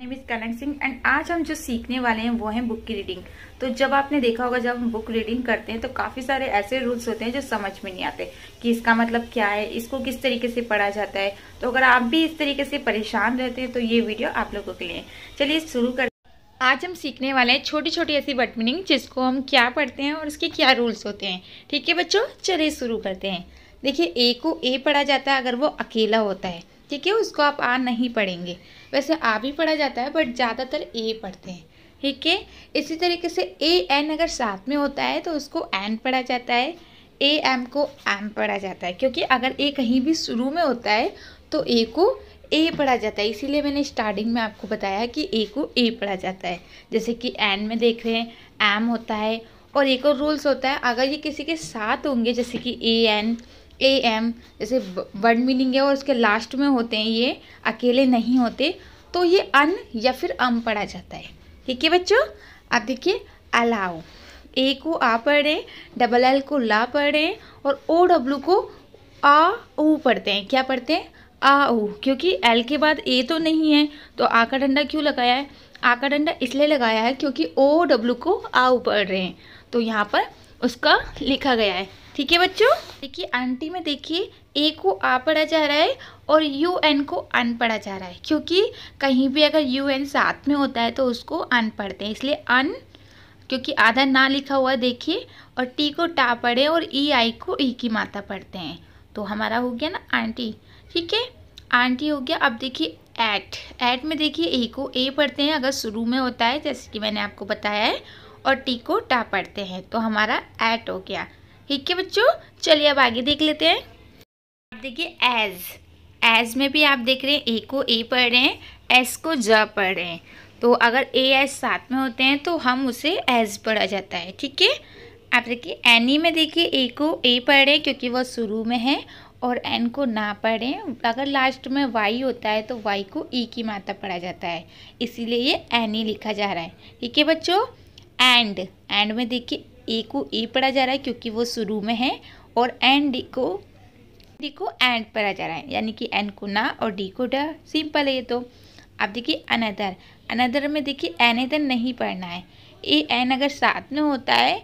name is Singh and आज हम जो सीखने वाले हैं वो हैं बुक की रीडिंग तो जब आपने देखा होगा जब हम बुक रीडिंग करते हैं तो काफ़ी सारे ऐसे रूल्स होते हैं जो समझ में नहीं आते कि इसका मतलब क्या है इसको किस तरीके से पढ़ा जाता है तो अगर आप भी इस तरीके से परेशान रहते हैं तो ये वीडियो आप लोगों के लिए चलिए शुरू कर आज हम सीखने वाले हैं छोटी छोटी ऐसी वर्ड मीनिंग जिसको हम क्या पढ़ते हैं और उसके क्या रूल्स होते हैं ठीक है बच्चों चलिए शुरू करते हैं देखिए ए को ए पढ़ा जाता है अगर वो अकेला होता है ठीक है उसको आप आ नहीं पढ़ेंगे वैसे आ भी पढ़ा जाता है बट ज़्यादातर ए पढ़ते हैं ठीक है इसी तरीके से ए एन अगर साथ में होता है तो उसको एन पढ़ा जाता है ए एम को एम पढ़ा जाता है क्योंकि अगर ए कहीं भी शुरू में होता है तो ए को ए पढ़ा जाता है इसीलिए मैंने स्टार्टिंग में आपको बताया कि ए को ए पढ़ा जाता है जैसे कि एन में देख रहे हैं एम होता है और एक और रूल्स होता है अगर ये किसी के साथ होंगे जैसे कि ए एन ए एम जैसे वर्ड मीनिंग है और उसके लास्ट में होते हैं ये अकेले नहीं होते तो ये अन या फिर अम पढ़ा जाता है ठीक है बच्चों आप देखिए अलाओ ए को आ पढ़ें डबल एल को ला पढ़ें और ओ डब्लू को आ ऊ पढ़ते हैं क्या पढ़ते हैं आ ऊ क्योंकि एल के बाद ए तो नहीं है तो आ का डंडा क्यों लगाया है आ का डंडा इसलिए लगाया है क्योंकि ओ डब्ल्यू को आ ऊ पढ़ रहे हैं तो यहाँ पर उसका लिखा गया है ठीक है बच्चों देखिए आंटी में देखिए ए को आ पढ़ा जा रहा है और यू एन को अन पढ़ा जा रहा है क्योंकि कहीं भी अगर यू एन साथ में होता है तो उसको अन पढ़ते हैं इसलिए अन क्योंकि आधा ना लिखा हुआ देखिए और टी को टा पढ़े और ई e आई को ई e की माता पढ़ते हैं तो हमारा हो गया ना आंटी ठीक है आंटी हो गया अब देखिए एट ऐट में देखिए ए को ए पढ़ते हैं अगर शुरू में होता है जैसे कि मैंने आपको बताया है और टी को टा पढ़ते हैं तो हमारा ऐट हो गया ठीक है बच्चों चलिए अब आगे देख लेते हैं आप देखिए एज एज में भी आप देख रहे हैं ए को ए पढ़ रहे हैं एस को ज पढ़ रहे हैं तो अगर ए एस साथ में होते हैं तो हम उसे एज पढ़ा जाता है ठीक है आप देखिए एनी में देखिए ए को ए पढ़ रहे हैं क्योंकि वह शुरू में है और एन को ना पढ़ें अगर लास्ट में वाई होता है तो वाई को ई e की माता पढ़ा जाता है इसीलिए ये एनी लिखा जा रहा है ठीक है बच्चों एंड एंड में देखिए ए को ए पढ़ा जा रहा है क्योंकि वो शुरू में है और एन डी को डी को एंड पढ़ा जा रहा है यानी कि एन को ना और डी को डा सिंपल है ये तो अब देखिए अनदर अनदर में देखिए एन एदर नहीं पढ़ना है ए एन अगर साथ में होता है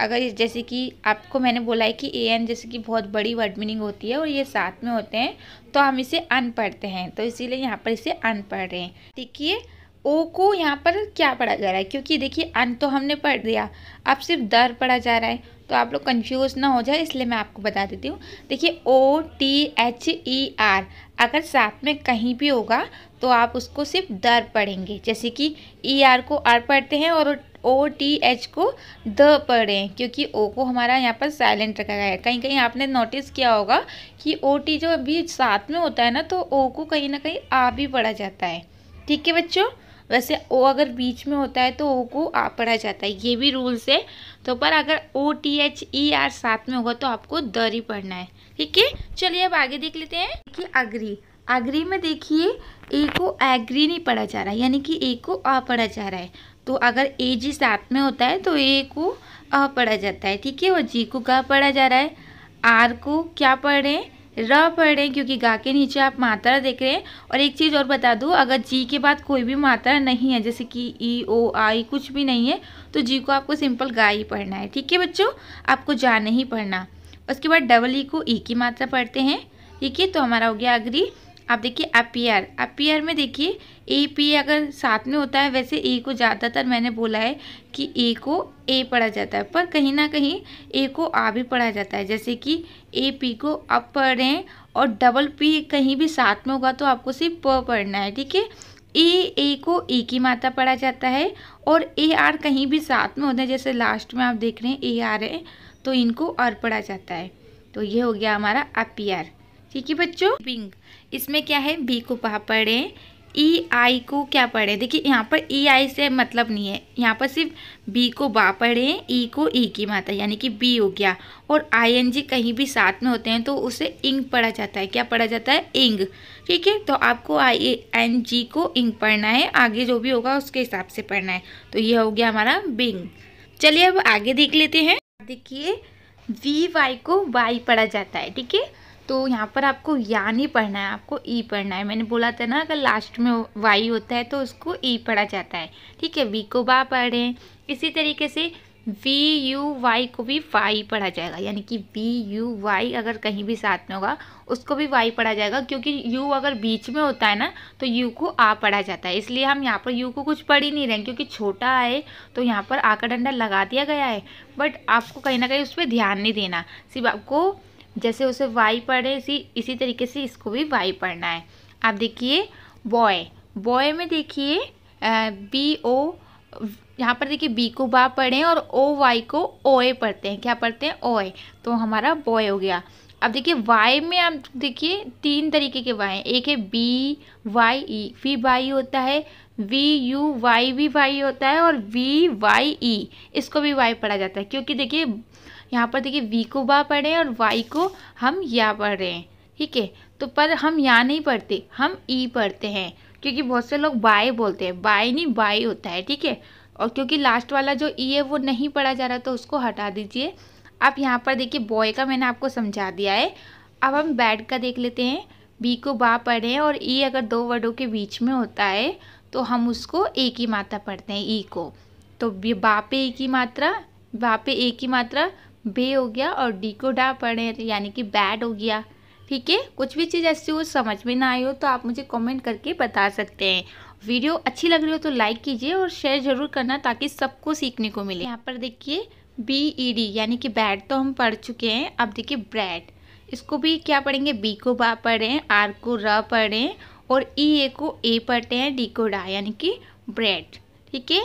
अगर जैसे कि आपको मैंने बोला है कि ए एन जैसे कि बहुत बड़ी वर्ड मीनिंग होती है और ये साथ में होते हैं तो हम इसे अन पढ़ते हैं तो इसीलिए यहाँ पर इसे अन पढ़ रहे हैं देखिए ओ को यहाँ पर क्या पढ़ा जा रहा है क्योंकि देखिए अन तो हमने पढ़ दिया अब सिर्फ दर पढ़ा जा रहा है तो आप लोग कंफ्यूज ना हो जाए इसलिए मैं आपको बता देती हूँ देखिए O T H E R अगर साथ में कहीं भी होगा तो आप उसको सिर्फ दर पढ़ेंगे जैसे कि ई e, आर को आर पढ़ते हैं और ओ टी एच को द पढ़ें क्योंकि ओ को हमारा यहाँ पर साइलेंट रखा गया है कहीं कहीं आपने नोटिस किया होगा कि ओ टी जो अभी साथ में होता है ना तो ओ को कहीं ना कहीं आ भी पढ़ा जाता है ठीक है बच्चों वैसे ओ अगर बीच में होता है तो ओ को आ पढ़ा जाता है ये भी रूल्स है तो पर अगर O T H E R साथ में होगा तो आपको दर ही पढ़ना है ठीक है चलिए अब आगे देख लेते हैं कि अग्री अग्री में देखिए ए को एग्री नहीं पढ़ा जा रहा है यानी कि ए को आ पढ़ा जा रहा है तो अगर ए जी साथ में होता है तो ए को अ पढ़ा जाता है ठीक है और जी को क पढ़ा जा रहा है आर को क्या पढ़ें र पढ़ रहे हैं क्योंकि गा के नीचे आप मात्रा देख रहे हैं और एक चीज़ और बता दूँ अगर जी के बाद कोई भी मात्रा नहीं है जैसे कि ई ओ आई कुछ भी नहीं है तो जी को आपको सिंपल गा ही पढ़ना है ठीक है बच्चों आपको जा नहीं पढ़ना उसके बाद डबल ई को ई की मात्रा पढ़ते हैं ठीक है तो हमारा हो गया अग्री आप देखिए अपीयर अपीयर में देखिए ए पी अगर साथ में होता है वैसे ए को ज़्यादातर मैंने बोला है कि ए को ए पढ़ा जाता है पर कहीं ना कहीं ए को आ भी पढ़ा जाता है जैसे कि ए पी को अप पढ़ें और डबल पी कहीं भी साथ में होगा तो आपको सिर्फ प पढ़ना है ठीक है ए ए को ए की माता पढ़ा जाता है और ए आर कहीं भी साथ में होते हैं जैसे लास्ट में आप देख रहे हैं ए आर है तो इनको आर पढ़ा जाता है तो ये हो गया हमारा अपीआर ठीक है बच्चों पिंग इसमें क्या है बी को पढ़े ई e, आई को क्या पढ़े देखिए यहाँ पर ई e, आई से मतलब नहीं है यहाँ पर सिर्फ बी को बा पढ़े ई e को ई की माता यानी कि बी हो गया और आई एन जी कहीं भी साथ में होते हैं तो उसे इंग पढ़ा जाता है क्या पढ़ा जाता है इंग ठीक है तो आपको आई एन जी को इंग पढ़ना है आगे जो भी होगा उसके हिसाब से पढ़ना है तो ये हो गया हमारा बिंग चलिए अब आगे देख लेते हैं देखिए वी वाई को वाई पढ़ा जाता है ठीक है तो यहाँ पर आपको या नहीं पढ़ना है आपको ई पढ़ना है मैंने बोला था ना अगर लास्ट में वाई होता है तो उसको ई e पढ़ा जाता है ठीक है वी को बा पढ़ें इसी तरीके से वी यू वाई को भी वाई पढ़ा जाएगा यानी कि वी यू वाई अगर कहीं भी साथ में होगा उसको भी वाई पढ़ा जाएगा क्योंकि यू अगर बीच में होता है ना तो यू को आ पढ़ा जाता है इसलिए हम यहाँ पर यू को कुछ पढ़ ही नहीं रहे क्योंकि छोटा है तो यहाँ पर आ का डंडा लगा दिया गया है बट आपको कहीं ना कहीं उस पर ध्यान नहीं देना सिर्फ आपको जैसे उसे वाई पढ़े इसी इसी तरीके से इसको भी वाई पढ़ना है आप देखिए बॉय बॉय में देखिए बी ओ यहाँ पर देखिए बी को बा पढ़ें और ओ वाई को ओए पढ़ते हैं क्या पढ़ते हैं ओए तो हमारा बॉय हो गया अब देखिए वाई में आप देखिए तीन तरीके के वाई हैं एक है B Y E V Y होता है वी यू वाई भी वाई होता है और वी वाई ई इसको भी वाई पढ़ा जाता है क्योंकि देखिए यहाँ पर देखिए वी को बा पढ़ रहे हैं और वाई को हम या पढ़ रहे हैं ठीक है तो पर हम या नहीं पढ़ते हम ई पढ़ते हैं क्योंकि बहुत से लोग बाय बोलते हैं बाय नहीं बाई होता है ठीक है और क्योंकि लास्ट वाला जो ई है वो नहीं पढ़ा जा रहा तो उसको हटा दीजिए अब यहाँ पर देखिए बॉय का मैंने आपको समझा दिया है अब हम बैड का देख लेते हैं बी को बा पढ़े और ई अगर दो वर्डों के बीच में होता है तो हम उसको एक ही मात्रा पढ़ते हैं ई को तो बा पे एक ही मात्रा बा पे एक ही मात्रा बे हो गया और डी को डा पढ़े तो यानी कि बैड हो गया ठीक है कुछ भी चीज़ ऐसी हो समझ में ना आई हो तो आप मुझे कमेंट करके बता सकते हैं वीडियो अच्छी लग रही हो तो लाइक कीजिए और शेयर ज़रूर करना ताकि सबको सीखने को मिले यहाँ पर देखिए बी ई डी यानी कि बैड तो हम पढ़ चुके हैं अब देखिए ब्रैड इसको भी क्या पढ़ेंगे बी को बा पढ़ें आर को र पढ़ें और ई e ए को ए पढ़ते हैं डी को डा यानी कि ब्रेड ठीक है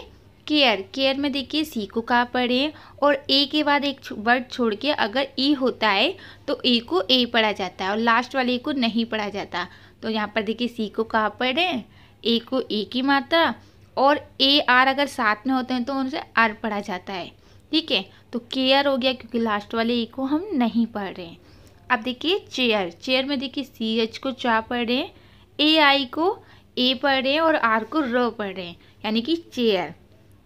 केयर केयर में देखिए सी को कहाँ पढ़े और ए के बाद एक वर्ड छोड़ के अगर ई होता है तो ए को ए पढ़ा जाता है और लास्ट वाले को नहीं पढ़ा जाता तो यहाँ पर देखिए सी को कहाँ पढ़े ए को ए की मात्रा और ए आर अगर साथ में होते हैं तो उनसे आर पढ़ा जाता है ठीक है तो केयर हो गया क्योंकि लास्ट वाले ए को हम नहीं पढ़ रहे हैं अब देखिए चेयर चेयर में देखिए सी एच को चा पढ़ रहे हैं ए आई को ए पढ़ रहे हैं और आर को र पढ़ रहे हैं यानी कि चेयर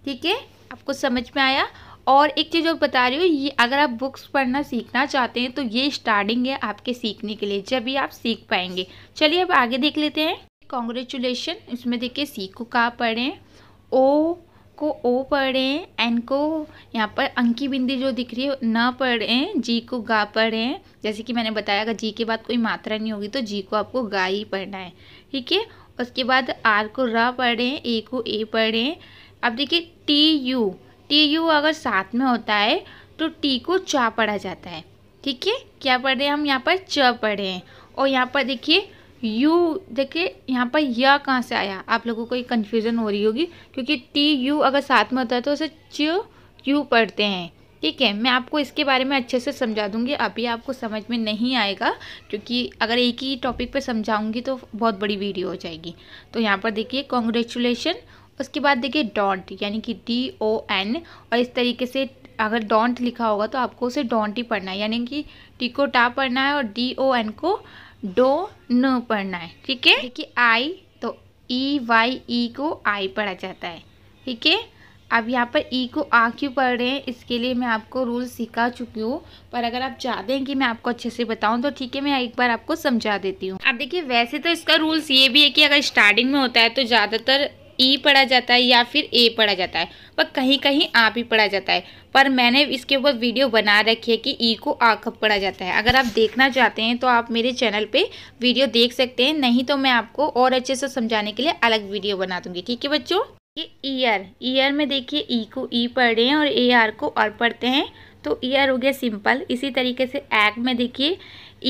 ठीक है आपको समझ में आया और एक चीज़ और बता रही हूँ ये अगर आप बुक्स पढ़ना सीखना चाहते हैं तो ये स्टार्टिंग है आपके सीखने के लिए जब भी आप सीख पाएंगे चलिए अब आगे देख लेते हैं कॉन्ग्रेचुलेशन इसमें देखिए सी को का पढ़ें ओ को ओ पढ़ें एन को यहाँ पर अंकी बिंदी जो दिख रही है न पढ़ें जी को गा पढ़ें जैसे कि मैंने बताया अगर जी के बाद कोई मात्रा नहीं होगी तो जी को आपको गा ही पढ़ना है ठीक है उसके बाद आर को र पढ़ें ए को ए पढ़ें अब देखिए टी यू टी यू अगर साथ में होता है तो टी को चा पढ़ा जाता है ठीक है क्या पढ़ रहे हैं हम यहाँ पर च पढ़े हैं और यहाँ पर देखिए यू देखिए यहाँ पर य कहाँ से आया आप लोगों को ये कन्फ्यूज़न हो रही होगी क्योंकि टी यू अगर साथ में होता है तो उसे च यू पढ़ते हैं ठीक है मैं आपको इसके बारे में अच्छे से समझा दूंगी अभी आपको समझ में नहीं आएगा क्योंकि अगर एक ही टॉपिक पर समझाऊंगी तो बहुत बड़ी वीडियो हो जाएगी तो यहाँ पर देखिए कॉन्ग्रेचुलेशन उसके बाद देखिए डॉन्ट यानी कि डी ओ एन और इस तरीके से अगर डॉन्ट लिखा होगा तो आपको उसे डॉन्ट ही पढ़ना है यानी कि टी को टा पढ़ना है और डी ओ एन को डो न पढ़ना है ठीक है देखिए आई तो ई वाई ई को आई पढ़ा जाता है ठीक है अब यहाँ पर ई e को आ क्यों पढ़ रहे हैं इसके लिए मैं आपको रूल सिखा चुकी हूँ पर अगर आप चाहते हैं कि मैं आपको अच्छे से बताऊँ तो ठीक है मैं एक बार आपको समझा देती हूँ अब देखिए वैसे तो इसका रूल्स ये भी है कि अगर स्टार्टिंग में होता है तो ज़्यादातर ई पढ़ा जाता है या फिर ए पढ़ा जाता है पर कहीं कहीं आ भी पढ़ा जाता है पर मैंने इसके ऊपर वीडियो बना रखी है कि ई को आ कब पढ़ा जाता है अगर आप देखना चाहते हैं तो आप मेरे चैनल पे वीडियो देख सकते हैं नहीं तो मैं आपको और अच्छे से समझाने के लिए अलग वीडियो बना दूंगी ठीक है बच्चों ये ईयर ईयर में देखिए ई को ई पढ़ रहे हैं और ए आर को और पढ़ते हैं तो ईयर हो गया सिंपल इसी तरीके से एक्ट में देखिए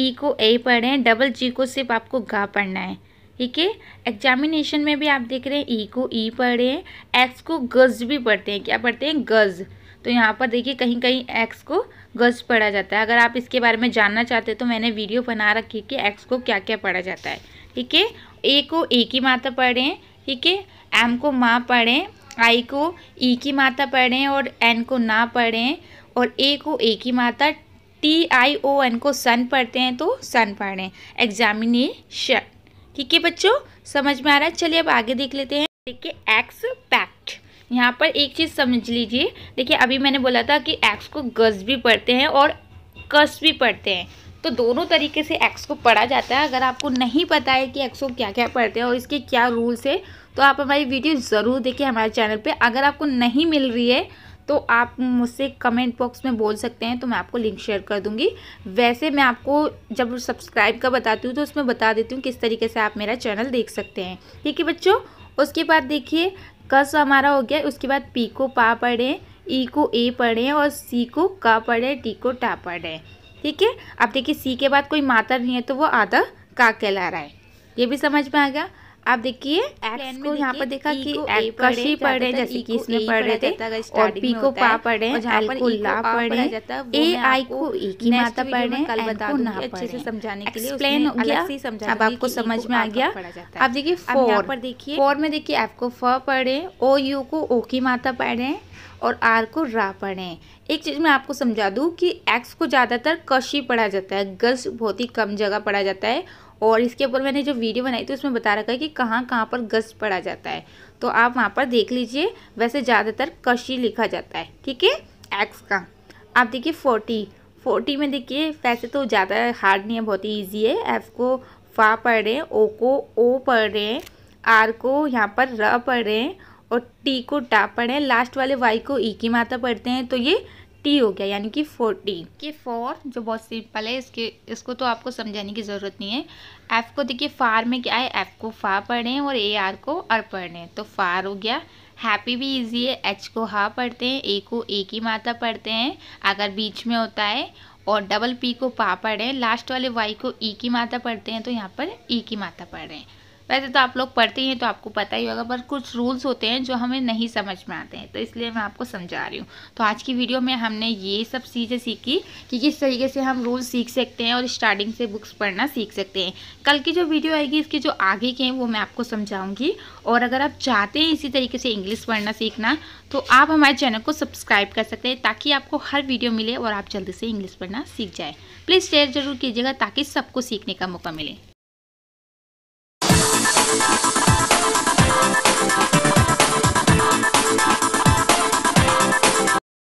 ई को ए पढ़ रहे हैं डबल जी को सिर्फ आपको गा पढ़ना है ठीक है एग्जामिनेशन में भी आप देख रहे हैं ई e को ई e पढ़ रहे हैं एक्स को गज भी पढ़ते हैं क्या पढ़ते हैं गज तो यहाँ पर देखिए कहीं कहीं एक्स को गज पढ़ा जाता है अगर आप इसके बारे में जानना चाहते हैं तो मैंने वीडियो बना रखी है कि एक्स को क्या क्या पढ़ा जाता है ठीक है ए को ए e की माता पढ़ें ठीक है एम को माँ पढ़ें आई को ई की माता पढ़ें और एन को ना पढ़ें और ए को ए की माता टी आई ओ एन को सन पढ़ते हैं तो सन पढ़ें एग्जामिनेशन ठीक है बच्चों समझ में आ रहा है चलिए अब आगे देख लेते हैं देखिए एक्स पैक्ट यहाँ पर एक चीज़ समझ लीजिए देखिए अभी मैंने बोला था कि एक्स को गज भी पढ़ते हैं और कस भी पढ़ते हैं तो दोनों तरीके से एक्स को पढ़ा जाता है अगर आपको नहीं पता है कि एक्स को क्या क्या पढ़ते हैं और इसके क्या रूल्स हैं तो आप हमारी वीडियो ज़रूर देखिए हमारे चैनल पर अगर आपको नहीं मिल रही है तो आप मुझसे कमेंट बॉक्स में बोल सकते हैं तो मैं आपको लिंक शेयर कर दूँगी वैसे मैं आपको जब सब्सक्राइब का बताती हूँ तो उसमें बता देती हूँ किस तरीके से आप मेरा चैनल देख सकते हैं ठीक है बच्चों उसके बाद देखिए कस हमारा हो गया उसके बाद पी को पा पढ़ें ई e को ए पढ़ें और सी को का पढ़ें टी को टा पढ़ें ठीक है अब देखिए सी के बाद कोई माता नहीं है तो वो आधा का कहला रहा है ये भी समझ में आ गया आप देखिए एक्स को यहाँ पर देखा e कि एक्स का शी पढ़ रहे हैं जैसे e कि इसमें e पढ़ रहे थे और पी को पा पढ़ रहे हैं एल को ला पढ़ रहे हैं ए आई को ए की माता पढ़ रहे हैं एल को ना अच्छे से समझाने के लिए एक्सप्लेन हो गया अब आपको समझ में आ गया आप देखिए फोर पर देखिए फोर में देखिए एफ को फ पढ़े ओ यू को ओ की माता पढ़ रहे हैं और आर को रा पढ़े एक चीज़ मैं आपको समझा दूँ कि एक्स को ज़्यादातर कशी पढ़ा जाता है गश बहुत ही कम जगह पढ़ा जाता है और इसके ऊपर मैंने जो वीडियो बनाई थी उसमें बता रखा है कि कहाँ कहाँ पर गश्त पड़ा जाता है तो आप वहाँ पर देख लीजिए वैसे ज़्यादातर कशी लिखा जाता है ठीक है एक्स का आप देखिए फोर्टी फोर्टी में देखिए वैसे तो ज़्यादा हार्ड नहीं है बहुत ही ईजी है एफ को फा पढ़ रहे हैं ओ को ओ पढ़ रहे हैं आर को यहाँ पर र पढ़ रहे हैं और टी को टा हैं लास्ट वाले वाई को ई e की माता पढ़ते हैं तो ये टी हो गया यानी कि फोर्टी के फोर जो बहुत सिंपल है इसके इसको तो आपको समझाने की ज़रूरत नहीं है एफ़ को देखिए फार में क्या है एफ़ को फा पढ़ें और ए आर को अर पढ़ें तो फार हो गया हैप्पी भी इजी है एच को हा पढ़ते हैं ए को ए की माता पढ़ते हैं अगर बीच में होता है और डबल पी को पा पढ़ें लास्ट वाले वाई को ई e की माता पढ़ते हैं तो यहाँ पर ई e की माता पढ़ रहे हैं वैसे तो आप लोग पढ़ते हैं तो आपको पता ही होगा पर कुछ रूल्स होते हैं जो हमें नहीं समझ में आते हैं तो इसलिए मैं आपको समझा रही हूँ तो आज की वीडियो में हमने ये सब चीज़ें सीखी कि किस तरीके से हम रूल्स सीख सकते हैं और स्टार्टिंग से बुक्स पढ़ना सीख सकते हैं कल की जो वीडियो आएगी इसके जो आगे के हैं वो मैं आपको समझाऊँगी और अगर आप चाहते हैं इसी तरीके से इंग्लिश पढ़ना सीखना तो आप हमारे चैनल को सब्सक्राइब कर सकते हैं ताकि आपको हर वीडियो मिले और आप जल्दी से इंग्लिश पढ़ना सीख जाए प्लीज़ शेयर ज़रूर कीजिएगा ताकि सबको सीखने का मौका मिले